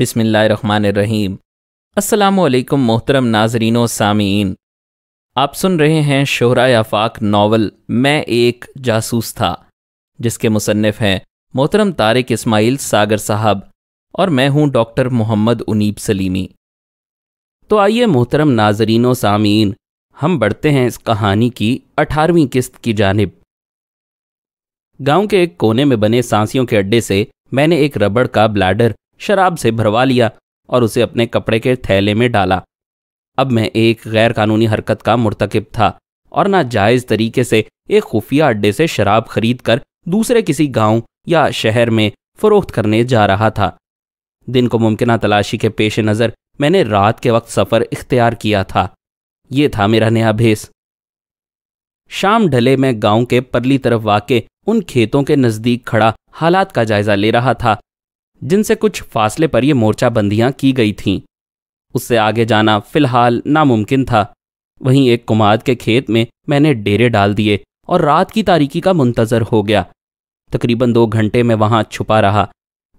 बिसमीम असलकम मोहतरम नाजरीन सामीन आप सुन रहे हैं शोरा आफाक नावल मैं एक जासूस था जिसके मुसन्फ़ हैं मोहतरम तारिक इस्माइल सागर साहब और मैं हूं डॉक्टर मोहम्मद उनीब सलीमी तो आइए मोहतरम नाजरीन सामीन हम बढ़ते हैं इस कहानी की अठारहवीं किस्त की जानब गांव के एक कोने में बने सांसियों के अड्डे से मैंने एक रबड़ का ब्लैडर शराब से भरवा लिया और उसे अपने कपड़े के थैले में डाला अब मैं एक गैर कानूनी हरकत का मुर्तकब था और ना जायज तरीके से एक खुफिया अड्डे से शराब खरीद कर दूसरे किसी गांव या शहर में फरोख्त करने जा रहा था दिन को मुमकिन तलाशी के पेश नज़र मैंने रात के वक्त सफ़र इख्तियार किया था ये था मेरा नया भेस शाम ढले मैं गांव के परली तरफ वाके उन खेतों के नज़दीक खड़ा हालात का जायजा ले रहा था जिनसे कुछ फासले पर ये मोर्चाबंदियां की गई थीं उससे आगे जाना फिलहाल नामुमकिन था वहीं एक कुमाद के खेत में मैंने डेरे डाल दिए और रात की तारीकी का मुंतज़र हो गया तकरीबन दो घंटे में वहां छुपा रहा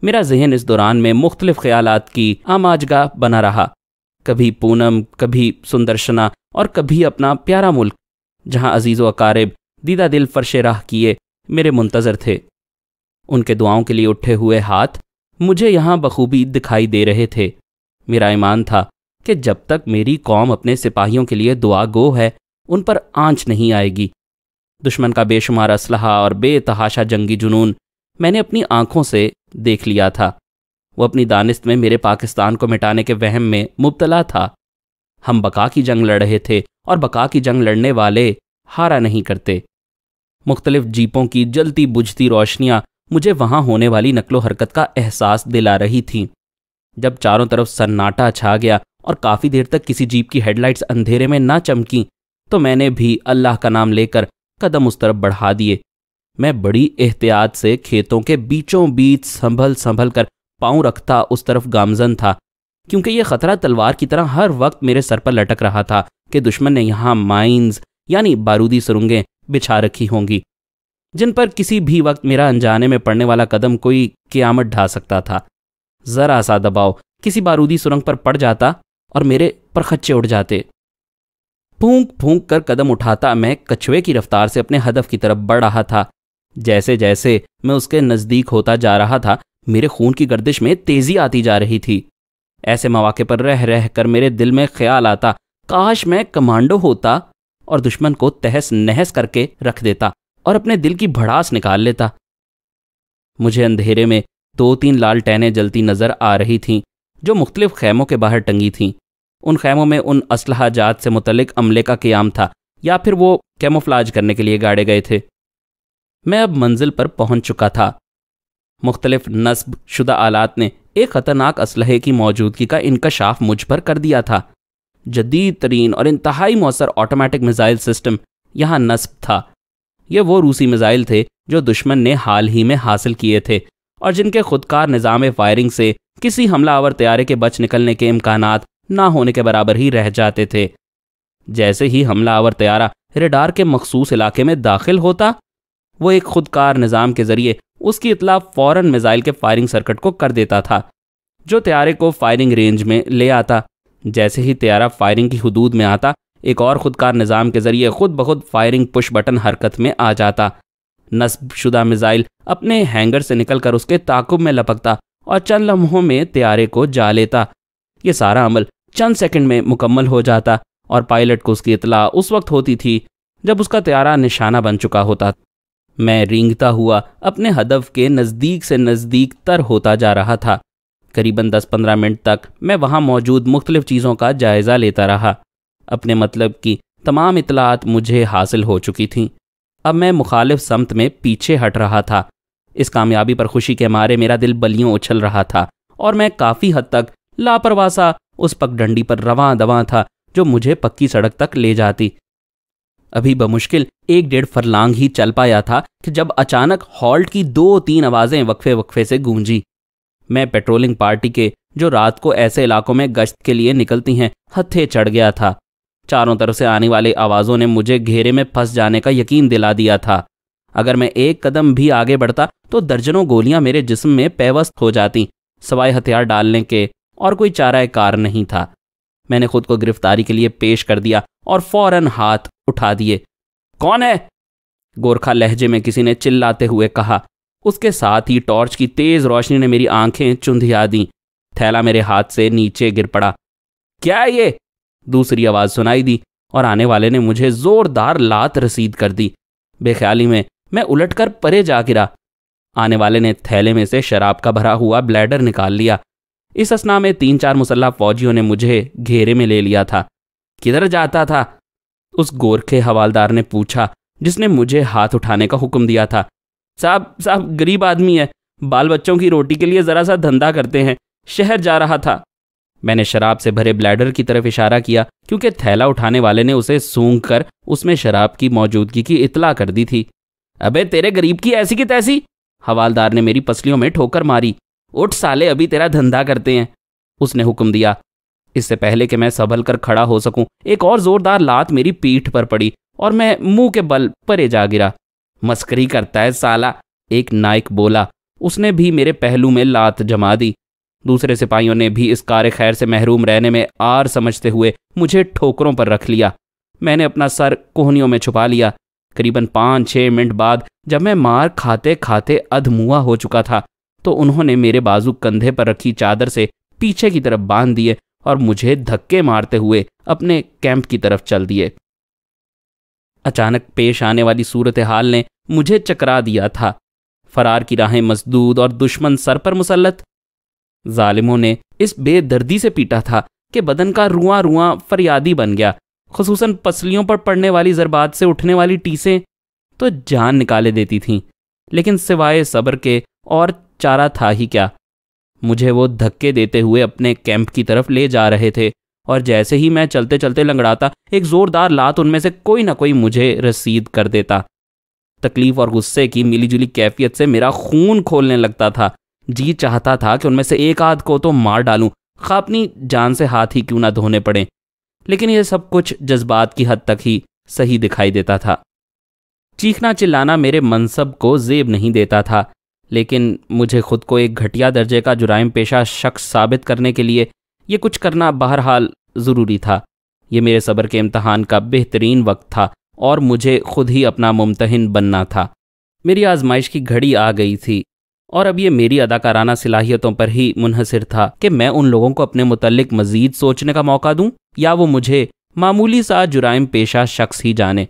मेरा जहन इस दौरान में मुख्तलिफ ख्याल की आमाजगा बना रहा कभी पूनम कभी सुंदरशना और कभी अपना प्यारा मुल्क जहां अजीज़ अकारिब दीदा दिल फरशे राह किए मेरे मुंतज़र थे उनके दुआओं के लिए उठे हुए हाथ मुझे यहाँ बखूबी दिखाई दे रहे थे मेरा ईमान था कि जब तक मेरी कौम अपने सिपाहियों के लिए दुआ गो है उन पर आंच नहीं आएगी दुश्मन का बेशुमार असलहा और बेतहाशा जंगी जुनून मैंने अपनी आंखों से देख लिया था वो अपनी दानिस्त में मेरे पाकिस्तान को मिटाने के वहम में मुबतला था हम बका की जंग लड़ रहे थे और बका की जंग लड़ने वाले हारा नहीं करते मुख्तलिफ जीपों की जलती बुझती रोशनियां मुझे वहां होने वाली नकलो हरकत का एहसास दिला रही थी जब चारों तरफ सन्नाटा छा गया और काफी देर तक किसी जीप की हेडलाइट्स अंधेरे में ना चमकी तो मैंने भी अल्लाह का नाम लेकर कदम उस तरफ बढ़ा दिए मैं बड़ी एहतियात से खेतों के बीचों बीच संभल संभल कर पांव रखता उस तरफ गामजन था क्योंकि यह खतरा तलवार की तरह हर वक्त मेरे सर पर लटक रहा था कि दुश्मन ने यहाँ माइंस यानी बारूदी सुरंगें बिछा रखी होंगी जिन पर किसी भी वक्त मेरा अनजाने में पड़ने वाला कदम कोई क्यामत ढा सकता था जरा सा दबाव किसी बारूदी सुरंग पर पड़ जाता और मेरे पर खच्चे उड़ जाते फूंक फूंक कर कदम उठाता मैं कछुए की रफ्तार से अपने हदफ की तरफ बढ़ रहा था जैसे जैसे मैं उसके नज़दीक होता जा रहा था मेरे खून की गर्दिश में तेजी आती जा रही थी ऐसे मौाक़े पर रह रह कर मेरे दिल में ख्याल आता काश मैं कमांडो होता और दुश्मन को तहस नहस करके रख देता और अपने दिल की भड़ास निकाल लेता मुझे अंधेरे में दो तीन लाल टैने जलती नजर आ रही थीं जो मुख्तलिफ खेमों के बाहर टंगी थीं उन खेमों में उन असलहाजात से मुतलिक अमले का क्याम था या फिर वो कैमोफ्लाज करने के लिए गाड़े गए थे मैं अब मंजिल पर पहुंच चुका था मुख्तलिफ नस्ब शुदा आलात ने एक ख़तरनाक असलहे की मौजूदगी का इनकशाफ मुझ पर कर दिया था जदीद तरीन और इंतहाई मौसर ऑटोमेटिक मिज़ाइल सिस्टम यहाँ नस्ब था ये वो रूसी मिसाइल थे जो दुश्मन ने हाल ही में हासिल किए थे और जिनके खुदकार निज़ाम फायरिंग से किसी हमलावर तैयारे के बच निकलने के इम्कान ना होने के बराबर ही रह जाते थे जैसे ही हमलावर तैयारा रेडार के मखसूस इलाके में दाखिल होता वो एक खुदकार निज़ाम के ज़रिए उसकी इतला फ़ौरन मिज़ाइल के फायरिंग सर्कट को कर देता था जो तैयारे को फायरिंग रेंज में ले आता जैसे ही तैयारा फायरिंग की हदूद में आता एक और खुदकार निज़ाम के ज़रिए खुद बखुद फायरिंग पुश बटन हरकत में आ जाता नस्ब शुदा मिज़ाइल अपने हैंगर से निकलकर उसके ताकुब में लपकता और चंद लम्हों में त्यारे को जा लेता ये सारा अमल चंद सेकंड में मुकम्मल हो जाता और पायलट को उसकी इतला उस वक्त होती थी जब उसका त्यारा निशाना बन चुका होता मैं रींगता हुआ अपने हदफ के नज़दीक से नज़दीक तर होता जा रहा था करीबन 10-15 मिनट तक मैं वहाँ मौजूद मुख्तलिफ चीज़ों का जायज़ा लेता रहा अपने मतलब की तमाम इतलात मुझे हासिल हो चुकी थीं अब मैं मुखालिफ समत में पीछे हट रहा था इस कामयाबी पर खुशी के मारे मेरा दिल बलियों उछल रहा था और मैं काफ़ी हद तक लापरवासा उस पगडंडी पर रवा दवा था जो मुझे पक्की सड़क तक ले जाती अभी बमुश्किल एक डेढ़ फरलांग ही चल पाया था कि जब अचानक हॉल्ट की दो तीन आवाज़ें वक्फे वक्फे से गूंजी मैं पेट्रोलिंग पार्टी के जो रात को ऐसे इलाकों में गश्त के लिए निकलती हैं हत्थे चढ़ गया था चारों तरफ से आने वाली आवाज़ों ने मुझे घेरे में फंस जाने का यकीन दिला दिया था अगर मैं एक कदम भी आगे बढ़ता तो दर्जनों गोलियां मेरे जिस्म में पैवस्त हो जाती सवाए हथियार डालने के और कोई चारा कार नहीं था मैंने खुद को गिरफ्तारी के लिए पेश कर दिया और फौरन हाथ उठा दिए कौन है गोरखा लहजे में किसी ने चिल्लाते हुए कहा उसके साथ ही टॉर्च की तेज रोशनी ने मेरी आंखें चुंधिया दी थैला मेरे हाथ से नीचे गिर पड़ा क्या है ये दूसरी आवाज़ सुनाई दी और आने वाले ने मुझे जोरदार लात रसीद कर दी बेख्याली में मैं उलटकर परे जा गिरा आने वाले ने थैले में से शराब का भरा हुआ ब्लैडर निकाल लिया इस असना में तीन चार मुसल्ला फौजियों ने मुझे घेरे में ले लिया था किधर जाता था उस गोरखे हवालदार ने पूछा जिसने मुझे हाथ उठाने का हुक्म दिया था साहब साहब गरीब आदमी है बाल बच्चों की रोटी के लिए ज़रा सा धंधा करते हैं शहर जा रहा था मैंने शराब से भरे ब्लैडर की तरफ इशारा किया क्योंकि थैला उठाने वाले ने उसे सूंघ कर उसमें शराब की मौजूदगी की इतला कर दी थी अबे तेरे गरीब की ऐसी की तैसी हवालदार ने मेरी पसलियों में ठोकर मारी उठ साले अभी तेरा धंधा करते हैं उसने हुक्म दिया इससे पहले कि मैं संभल कर खड़ा हो सकूं एक और जोरदार लात मेरी पीठ पर पड़ी और मैं मुंह के बल परे जा गिरा मस्करी करता है साला एक नायक बोला उसने भी मेरे पहलू में लात जमा दी दूसरे सिपाहियों ने भी इस कार खैर से महरूम रहने में आर समझते हुए मुझे ठोकरों पर रख लिया मैंने अपना सर कोहनियों में छुपा लिया करीबन पाँच छः मिनट बाद जब मैं मार खाते खाते अधमुआ हो चुका था तो उन्होंने मेरे बाजू कंधे पर रखी चादर से पीछे की तरफ बांध दिए और मुझे धक्के मारते हुए अपने कैंप की तरफ चल दिए अचानक पेश आने वाली सूरत हाल ने मुझे चकरा दिया था फरार की राहें मजदूद और दुश्मन सर पर मुसलत जालिमों ने इस बेदर्दी से पीटा था कि बदन का रुआ रुआ फरियादी बन गया खसूस पसलियों पर पड़ने वाली जरबात से उठने वाली टीसें तो जान निकाले देती थीं लेकिन सिवाय सब्र के और चारा था ही क्या मुझे वो धक्के देते हुए अपने कैंप की तरफ ले जा रहे थे और जैसे ही मैं चलते चलते लंगड़ाता एक जोरदार लात उनमें से कोई ना कोई मुझे रसीद कर देता तकलीफ और गुस्से की मिलीजुली कैफियत से मेरा खून खोलने लगता था जी चाहता था कि उनमें से एक आध को तो मार डालूं खा अपनी जान से हाथ ही क्यों ना धोने पड़े लेकिन यह सब कुछ जज्बात की हद तक ही सही दिखाई देता था चीखना चिल्लाना मेरे मनसब को जेब नहीं देता था लेकिन मुझे खुद को एक घटिया दर्जे का जुराइम पेशा शख्स साबित करने के लिए ये कुछ करना बहरहाल ज़रूरी था ये मेरे सब्र के इम्तहान का बेहतरीन वक्त था और मुझे खुद ही अपना मुमतहन बनना था मेरी आजमाइश की घड़ी आ गई थी और अब ये मेरी अदाकाराना सलाहियतों पर ही मुनहसर था कि मैं उन लोगों को अपने मुतलक मजीद सोचने का मौका दूं या वो मुझे मामूली सा जुराइम पेशा शख्स ही जाने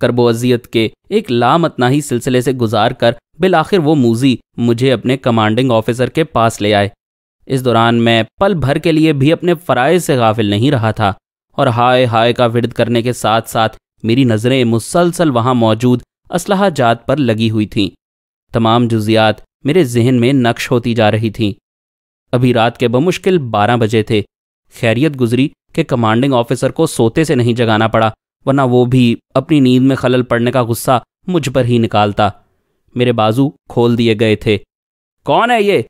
करबोअजियत के एक लामतनाही सिलसिले से गुजार कर बिल आखिर वो मूजी मुझे अपने कमांडिंग ऑफिसर के पास ले आए इस दौरान मैं पल भर के लिए भी अपने फ़राय से गाफिल नहीं रहा था और हाय हाय का विरद करने के साथ साथ मेरी नज़रें मुसलसल वहाँ मौजूद असलाह जात पर लगी हुई थीं तमाम जुजियात मेरे जहन में नक्श होती जा रही थीं अभी रात के बमुश्किल बारह बजे थे खैरियत गुजरी कि कमांडिंग ऑफिसर को सोते से नहीं जगाना पड़ा वरना वो भी अपनी नींद में खलल पड़ने का गुस्सा मुझ पर ही निकालता मेरे बाजू खोल दिए गए थे कौन है ये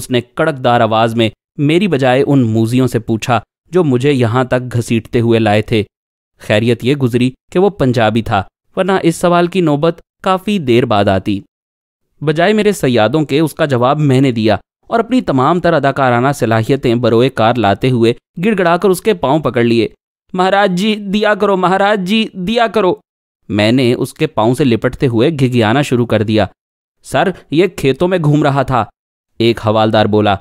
उसने कड़कदार आवाज में मेरी बजाय उन मूजियों से पूछा जो मुझे यहां तक घसीटते हुए लाए थे खैरियत ये गुजरी कि वो पंजाबी था वरना इस सवाल की नौबत काफी देर बाद आती बजाय मेरे सयादों के उसका जवाब मैंने दिया और अपनी तमाम तर अदाकाराना सलाहियतें बरोए कार लाते हुए गिड़गड़ाकर उसके पांव पकड़ लिए महाराज जी दिया करो महाराज जी दिया करो मैंने उसके पांव से लिपटते हुए घिघियाना शुरू कर दिया सर ये खेतों में घूम रहा था एक हवालदार बोला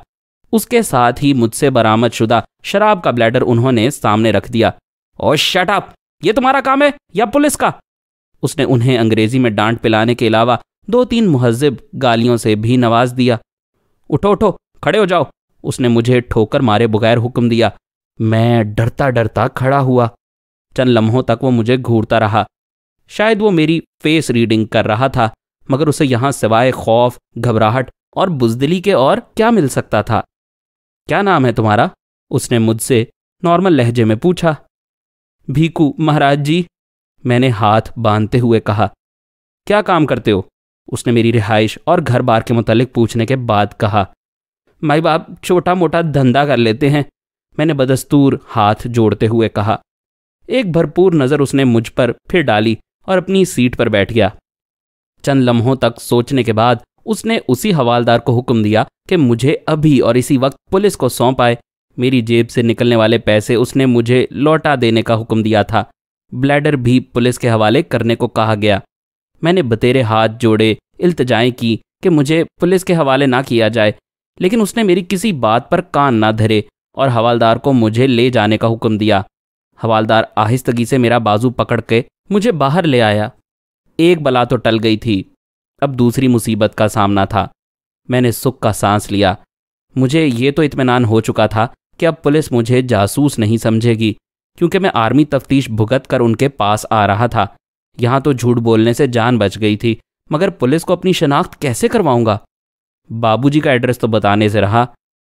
उसके साथ ही मुझसे बरामद शुदा शराब का ब्लैडर उन्होंने सामने रख दिया और शट अप ये तुम्हारा काम है या पुलिस का उसने उन्हें अंग्रेजी में डांट पिलाने के अलावा दो तीन मुहजब गालियों से भी नवाज दिया उठो उठो खड़े हो जाओ उसने मुझे ठोकर मारे बगैर हुक्म दिया मैं डरता डरता खड़ा हुआ चंद लम्हों तक वो मुझे घूरता रहा शायद वो मेरी फेस रीडिंग कर रहा था मगर उसे यहां सिवाय खौफ घबराहट और बुजदिली के और क्या मिल सकता था क्या नाम है तुम्हारा उसने मुझसे नॉर्मल लहजे में पूछा भीकू महाराज जी मैंने हाथ बांधते हुए कहा क्या काम करते हो उसने मेरी रिहाइश और घर बार के मुतालिक पूछने के बाद कहा माई बाप छोटा मोटा धंधा कर लेते हैं मैंने बदस्तूर हाथ जोड़ते हुए कहा एक भरपूर नज़र उसने मुझ पर फिर डाली और अपनी सीट पर बैठ गया चंद लम्हों तक सोचने के बाद उसने उसी हवालदार को हुक्म दिया कि मुझे अभी और इसी वक्त पुलिस को सौंप आए मेरी जेब से निकलने वाले पैसे उसने मुझे लौटा देने का हुक्म दिया था ब्लैडर भी पुलिस के हवाले करने को कहा गया मैंने बतेरे हाथ जोड़े इल्तजाएं की कि मुझे पुलिस के हवाले ना किया जाए लेकिन उसने मेरी किसी बात पर कान ना धरे और हवालदार को मुझे ले जाने का हुक्म दिया हवालदार आहिस्तगी से मेरा बाजू पकड़ के मुझे बाहर ले आया एक बला तो टल गई थी अब दूसरी मुसीबत का सामना था मैंने सुख का सांस लिया मुझे ये तो इतमान हो चुका था कि अब पुलिस मुझे जासूस नहीं समझेगी क्योंकि मैं आर्मी तफ्तीश भुगत कर उनके पास आ रहा था यहां तो झूठ बोलने से जान बच गई थी मगर पुलिस को अपनी शनाख्त कैसे करवाऊंगा बाबूजी का एड्रेस तो बताने से रहा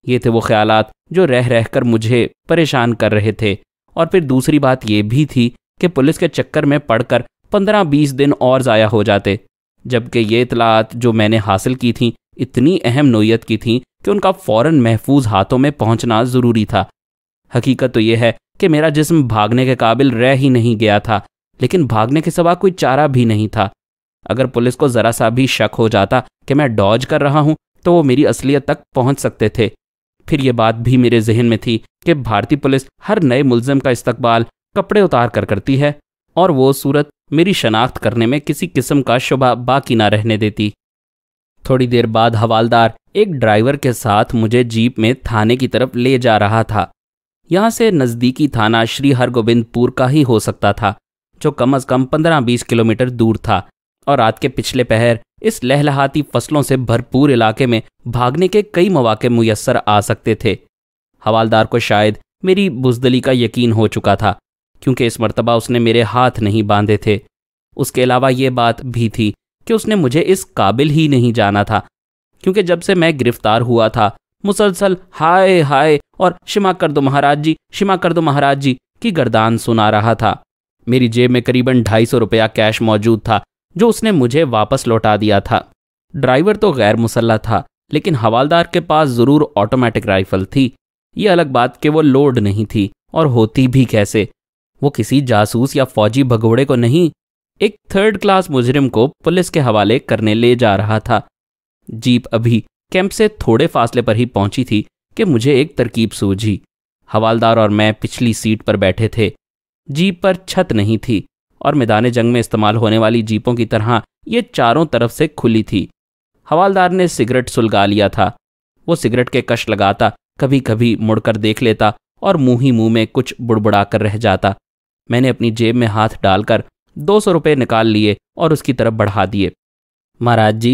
ये थे वो ख्यालात जो रह रह कर मुझे परेशान कर रहे थे और फिर दूसरी बात ये भी थी कि पुलिस के चक्कर में पड़कर पंद्रह बीस दिन और ज़ाया हो जाते जबकि ये इतलात जो मैंने हासिल की थी इतनी अहम नोयत की थी कि उनका फ़ौरन महफूज हाथों में पहुंचना ज़रूरी था हकीकत तो यह है कि मेरा जिस्म भागने के काबिल रह ही नहीं गया था लेकिन भागने के सिवा कोई चारा भी नहीं था अगर पुलिस को ज़रा सा भी शक हो जाता कि मैं डॉज कर रहा हूं तो वो मेरी असलियत तक पहुंच सकते थे फिर ये बात भी मेरे जहन में थी कि भारतीय पुलिस हर नए मुलजम का इस्तकबाल कपड़े उतार कर करती है और वो सूरत मेरी शनाख्त करने में किसी किस्म का शुबा बाकी ना रहने देती थोड़ी देर बाद हवालदार एक ड्राइवर के साथ मुझे जीप में थाने की तरफ ले जा रहा था यहां से नज़दीकी थाना श्री हरगोबिंदपुर का ही हो सकता था जो कम अज कम पंद्रह बीस किलोमीटर दूर था और रात के पिछले पहर इस लहलहाती फसलों से भरपूर इलाके में भागने के कई मौाक़े मैसर आ सकते थे हवालदार को शायद मेरी बुजदली का यकीन हो चुका था क्योंकि इस मरतबा उसने मेरे हाथ नहीं बांधे थे उसके अलावा ये बात भी थी कि उसने मुझे इस काबिल ही नहीं जाना था क्योंकि जब से मैं गिरफ्तार हुआ था मुसलसल हाय हाय और शिमा कर दो महाराज जी शिमा कर दो महाराज जी की गर्दान सुना रहा था मेरी जेब में करीबन ढाई सौ रुपया कैश मौजूद था जो उसने मुझे वापस लौटा दिया था ड्राइवर तो गैर मुसल्ला था लेकिन हवालदार के पास ज़रूर ऑटोमेटिक राइफल थी ये अलग बात कि वो लोड नहीं थी और होती भी कैसे वो किसी जासूस या फौजी भगोड़े को नहीं एक थर्ड क्लास मुजरिम को पुलिस के हवाले करने ले जा रहा था जीप अभी कैंप से थोड़े फासले पर ही पहुंची थी कि मुझे एक तरकीब सूझी हवालदार और मैं पिछली सीट पर बैठे थे जीप पर छत नहीं थी और मैदान जंग में इस्तेमाल होने वाली जीपों की तरह ये चारों तरफ से खुली थी हवालदार ने सिगरेट सुलगा लिया था वो सिगरेट के कश लगाता कभी कभी मुड़कर देख लेता और मुंह ही मुंह में कुछ बुड़बुड़ा कर रह जाता मैंने अपनी जेब में हाथ डालकर दो सौ रुपये निकाल लिए और उसकी तरफ बढ़ा दिए महाराज जी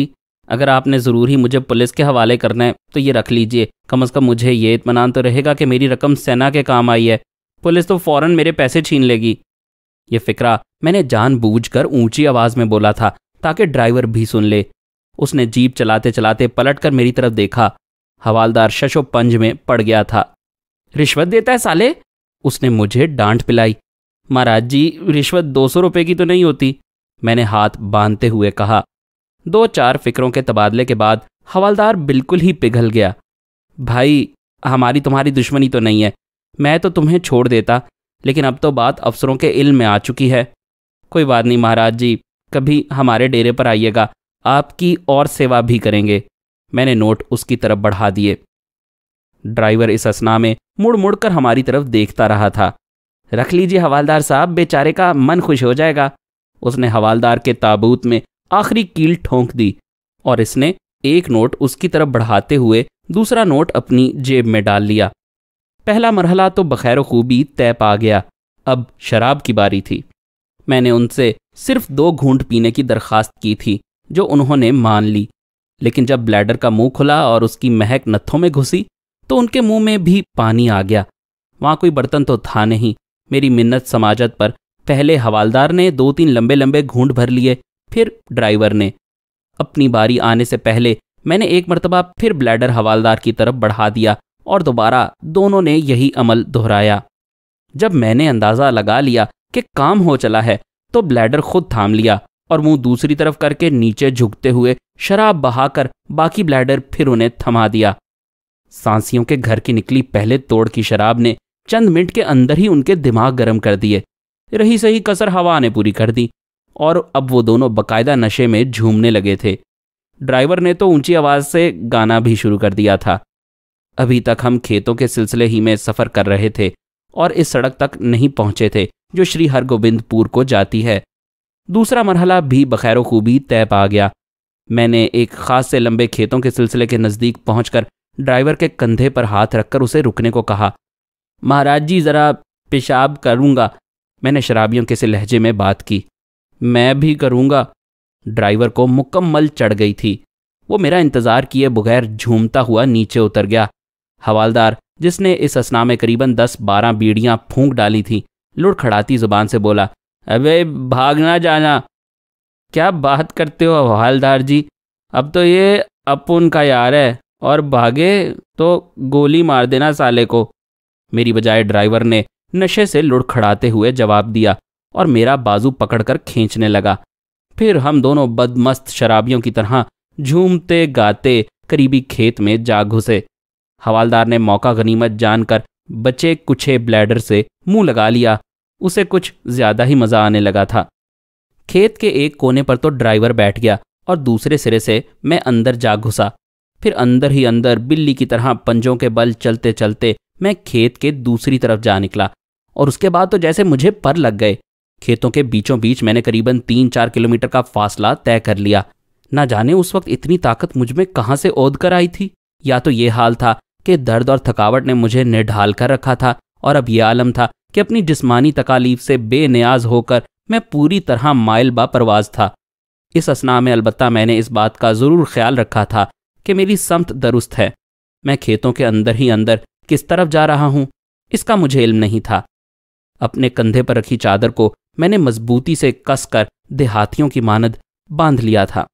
अगर आपने ज़रूर ही मुझे पुलिस के हवाले करना है तो ये रख लीजिए कम अज़ कम मुझे ये इतमान तो रहेगा कि मेरी रकम सेना के काम आई है पुलिस तो फौरन मेरे पैसे छीन लेगी ये फिक्रा मैंने जानबूझकर ऊंची आवाज में बोला था ताकि ड्राइवर भी सुन ले उसने जीप चलाते चलाते पलटकर मेरी तरफ देखा हवालदार शशो पंज में पड़ गया था रिश्वत देता है साले उसने मुझे डांट पिलाई महाराज जी रिश्वत दो सौ रुपये की तो नहीं होती मैंने हाथ बांधते हुए कहा दो चार फिक्रों के तबादले के बाद हवालदार बिल्कुल ही पिघल गया भाई हमारी तुम्हारी दुश्मनी तो नहीं है मैं तो तुम्हें छोड़ देता लेकिन अब तो बात अफसरों के इल्म में आ चुकी है कोई बात नहीं महाराज जी कभी हमारे डेरे पर आइएगा आपकी और सेवा भी करेंगे मैंने नोट उसकी तरफ बढ़ा दिए ड्राइवर इस असना में मुड़ मुड़ कर हमारी तरफ देखता रहा था रख लीजिए हवालदार साहब बेचारे का मन खुश हो जाएगा उसने हवालदार के ताबूत में आखिरी कील ठोंक दी और इसने एक नोट उसकी तरफ बढ़ाते हुए दूसरा नोट अपनी जेब में डाल लिया पहला मरहला तो बखैर खूबी तय पा गया अब शराब की बारी थी मैंने उनसे सिर्फ दो घूंट पीने की दरखास्त की थी जो उन्होंने मान ली लेकिन जब ब्लैडर का मुंह खुला और उसकी महक नत्थों में घुसी तो उनके मुंह में भी पानी आ गया वहां कोई बर्तन तो था नहीं मेरी मिन्नत समाजत पर पहले हवालदार ने दो तीन लंबे लंबे घूंट भर लिए फिर ड्राइवर ने अपनी बारी आने से पहले मैंने एक मरतबा फिर ब्लैडर हवालदार की तरफ बढ़ा दिया और दोबारा दोनों ने यही अमल दोहराया जब मैंने अंदाज़ा लगा लिया कि काम हो चला है तो ब्लैडर खुद थाम लिया और मुंह दूसरी तरफ करके नीचे झुकते हुए शराब बहाकर बाकी ब्लैडर फिर उन्हें थमा दिया सांसियों के घर की निकली पहले तोड़ की शराब ने चंद मिनट के अंदर ही उनके दिमाग गर्म कर दिए रही सही कसर हवा ने पूरी कर दी और अब वो दोनों बकायदा नशे में झूमने लगे थे ड्राइवर ने तो ऊंची आवाज से गाना भी शुरू कर दिया था अभी तक हम खेतों के सिलसिले ही में सफ़र कर रहे थे और इस सड़क तक नहीं पहुंचे थे जो श्री हरगोबिंदपुर को जाती है दूसरा मरहला भी बखैर खूबी तय पा गया मैंने एक खास से लंबे खेतों के सिलसिले के नज़दीक पहुंचकर ड्राइवर के कंधे पर हाथ रखकर उसे रुकने को कहा महाराज जी ज़रा पेशाब करूँगा मैंने शराबियों के से लहजे में बात की मैं भी करूँगा ड्राइवर को मुकम्मल चढ़ गई थी वो मेरा इंतज़ार किए बगैर झूमता हुआ नीचे उतर गया हवालदार जिसने इस असना में करीबन दस बारह बीड़ियां फूंक डाली थी लुड़खड़ाती जुबान से बोला अबे भागना जाना क्या बात करते हो हवालदार जी अब तो ये अपुन का यार है और भागे तो गोली मार देना साले को मेरी बजाय ड्राइवर ने नशे से लुड़खड़ाते हुए जवाब दिया और मेरा बाजू पकड़कर खींचने लगा फिर हम दोनों बदमस्त शराबियों की तरह झूमते गाते करीबी खेत में जा घुसे हवालदार ने मौका गनीमत जानकर बचे कुछे ब्लैडर से मुंह लगा लिया उसे कुछ ज्यादा ही मजा आने लगा था खेत के एक कोने पर तो ड्राइवर बैठ गया और दूसरे सिरे से मैं अंदर जा घुसा फिर अंदर ही अंदर बिल्ली की तरह पंजों के बल चलते चलते मैं खेत के दूसरी तरफ जा निकला और उसके बाद तो जैसे मुझे पर लग गए खेतों के बीचों बीच मैंने करीबन तीन चार किलोमीटर का फासला तय कर लिया ना जाने उस वक्त इतनी ताकत मुझ में से ओद कर आई थी या तो ये हाल था कि दर्द और थकावट ने मुझे निढाल कर रखा था और अब यह आलम था कि अपनी जिस्मानी तकालीफ से बेनियाज होकर मैं पूरी तरह माइल बा परवाज था इस असना में अलबत्ता मैंने इस बात का ज़रूर ख्याल रखा था कि मेरी समत दुरुस्त है मैं खेतों के अंदर ही अंदर किस तरफ जा रहा हूं इसका मुझे इल्म नहीं था अपने कंधे पर रखी चादर को मैंने मजबूती से कसकर देहातियों की मानद बांध लिया था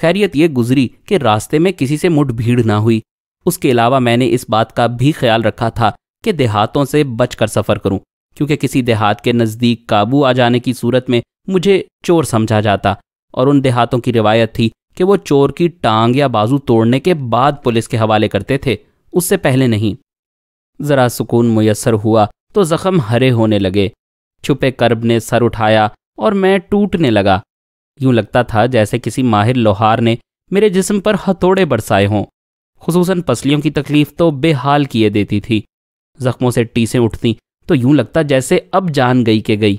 खैरियत ये गुजरी कि रास्ते में किसी से मुठ भीड़ ना हुई उसके अलावा मैंने इस बात का भी ख्याल रखा था कि देहातों से बचकर सफ़र करूं क्योंकि किसी देहात के नज़दीक काबू आ जाने की सूरत में मुझे चोर समझा जाता और उन देहातों की रिवायत थी कि वो चोर की टांग या बाजू तोड़ने के बाद पुलिस के हवाले करते थे उससे पहले नहीं ज़रा सुकून मुयसर हुआ तो ज़ख्म हरे होने लगे छुपे कर्ब ने सर उठाया और मैं टूटने लगा यूं लगता था जैसे किसी माहिर लोहार ने मेरे जिस्म पर हथौड़े बरसाए हों खसूस पसलियों की तकलीफ तो बेहाल किए देती थी जख्मों से टीसें उठती तो यूं लगता जैसे अब जान गई के गई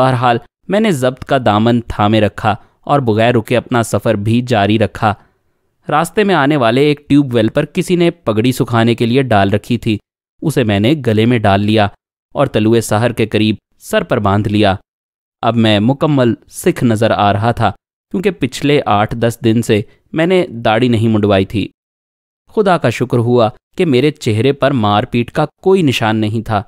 बहरहाल मैंने जब्त का दामन थामे रखा और बगैर रुके अपना सफ़र भी जारी रखा रास्ते में आने वाले एक ट्यूबवेल पर किसी ने पगड़ी सुखाने के लिए डाल रखी थी उसे मैंने गले में डाल लिया और तलुए सहर के करीब सर पर बांध लिया अब मैं मुकम्मल सिख नज़र आ रहा था क्योंकि पिछले आठ दस दिन से मैंने दाढ़ी नहीं मुंडवाई थी खुदा का शुक्र हुआ कि मेरे चेहरे पर मारपीट का कोई निशान नहीं था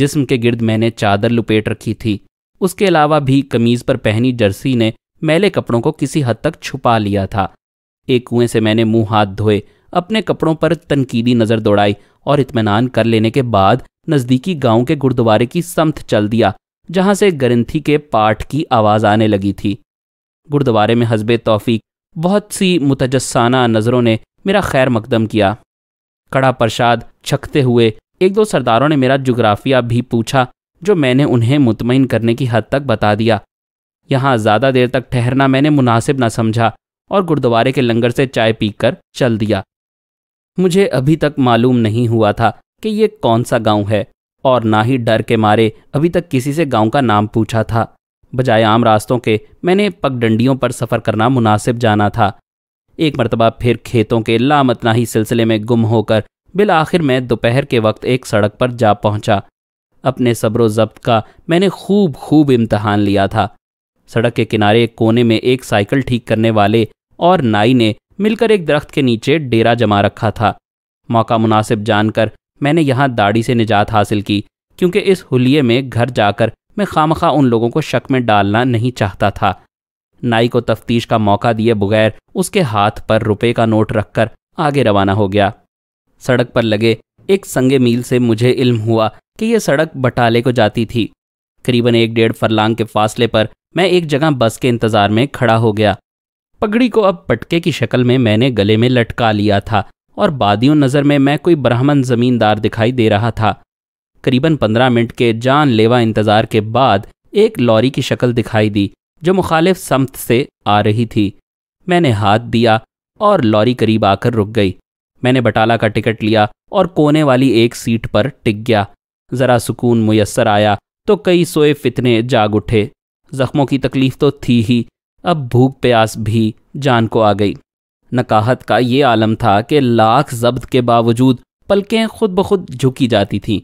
जिस्म के गिर्द मैंने चादर लपेट रखी थी उसके अलावा भी कमीज पर पहनी जर्सी ने मैले कपड़ों को किसी हद तक छुपा लिया था एक कुएं से मैंने मुंह हाथ धोए अपने कपड़ों पर तनकीदी नज़र दौड़ाई और इतमान कर लेने के बाद नज़दीकी गांव के गुरुद्वारे की समथ चल दिया जहां से ग्रंथी के पाठ की आवाज़ आने लगी थी गुरुद्वारे में हजब तोफीक बहुत सी मुतजस्साना नज़रों ने मेरा खैर मकदम किया कड़ा प्रसाद छकते हुए एक दो सरदारों ने मेरा जुग्राफिया भी पूछा जो मैंने उन्हें मुतमिन करने की हद तक बता दिया यहाँ ज़्यादा देर तक ठहरना मैंने मुनासिब न समझा और गुरुद्वारे के लंगर से चाय पीकर चल दिया मुझे अभी तक मालूम नहीं हुआ था कि ये कौन सा गांव है और ना ही डर के मारे अभी तक किसी से गांव का नाम पूछा था बजाय आम रास्तों के मैंने पगडंडियों पर सफ़र करना मुनासिब जाना था एक मरतबा फिर खेतों के लामतनाही सिलसिले में गुम होकर बिल आखिर मैं दोपहर के वक्त एक सड़क पर जा पहुंचा अपने सब्र जब्त का मैंने खूब खूब इम्तहान लिया था सड़क के किनारे कोने में एक साइकिल ठीक करने वाले और नाई ने मिलकर एक दरख्त के नीचे डेरा जमा रखा था मौका मुनासिब जानकर मैंने यहाँ दाढ़ी से निजात हासिल की क्योंकि इस हुलिये में घर जाकर मैं खामखा उन लोगों को शक में डालना नहीं चाहता था नाई को तफ्तीश का मौका दिए बगैर उसके हाथ पर रुपए का नोट रखकर आगे रवाना हो गया सड़क पर लगे एक संगे मील से मुझे इल्म हुआ कि यह सड़क बटाले को जाती थी करीबन एक डेढ़ फरलांग के फासले पर मैं एक जगह बस के इंतजार में खड़ा हो गया पगड़ी को अब पटके की शक्ल में मैंने गले में लटका लिया था और बादियों नज़र में मैं कोई ब्राह्मण जमींदार दिखाई दे रहा था करीबन पंद्रह मिनट के जानलेवा इंतजार के बाद एक लॉरी की शक्ल दिखाई दी जो मुखालिफ समत से आ रही थी मैंने हाथ दिया और लॉरी करीब आकर रुक गई मैंने बटाला का टिकट लिया और कोने वाली एक सीट पर टिक गया ज़रा सुकून मुयसर आया तो कई सोए फितने जाग उठे ज़ख्मों की तकलीफ तो थी ही अब भूख प्यास भी जान को आ गई नकाहत का ये आलम था कि लाख जब्त के बावजूद पलकें खुद ब खुद झुकी जाती थीं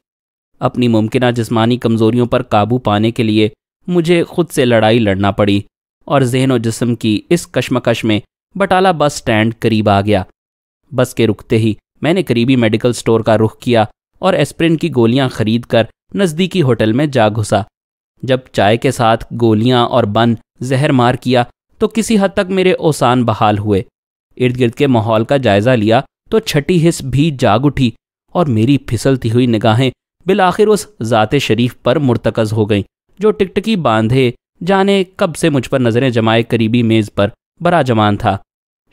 अपनी मुमकिन जिस्मानी कमज़ोरियों पर काबू पाने के लिए मुझे खुद से लड़ाई लड़ना पड़ी और जहन व जिसम की इस कश्मकश में बटाला बस स्टैंड करीब आ गया बस के रुकते ही मैंने करीबी मेडिकल स्टोर का रुख किया और एस्प्रिन की गोलियां खरीद कर नज़दीकी होटल में जा घुसा जब चाय के साथ गोलियां और बन जहर मार किया तो किसी हद तक मेरे ओसान बहाल हुए इर्द गिर्द के माहौल का जायजा लिया तो छठी हिस्स भी जाग उठी और मेरी फिसलती हुई निगाहें बिल आखिर उस ज़ात शरीफ पर मुरतकज़ हो गईं जो टिकटकी बांधे जाने कब से मुझ पर नज़रें जमाए करीबी मेज़ पर बड़ा था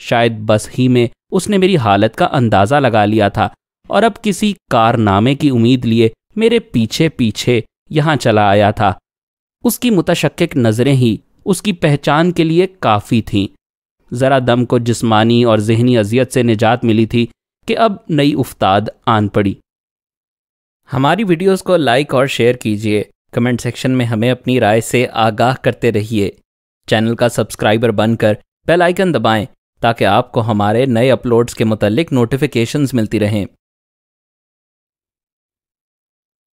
शायद बस ही में उसने मेरी हालत का अंदाज़ा लगा लिया था और अब किसी कारनामे की उम्मीद लिए मेरे पीछे पीछे यहां चला आया था उसकी मुतशक्क नज़रें ही उसकी पहचान के लिए काफ़ी थीं ज़रा दम को जिस्मानी और जहनी अजियत से निजात मिली थी कि अब नई उफ्ताद आन पड़ी हमारी वीडियोस को लाइक और शेयर कीजिए कमेंट सेक्शन में हमें अपनी राय से आगाह करते रहिए चैनल का सब्सक्राइबर बनकर बेल आइकन दबाएं ताकि आपको हमारे नए अपलोड्स के मुतलिक नोटिफिकेशंस मिलती रहें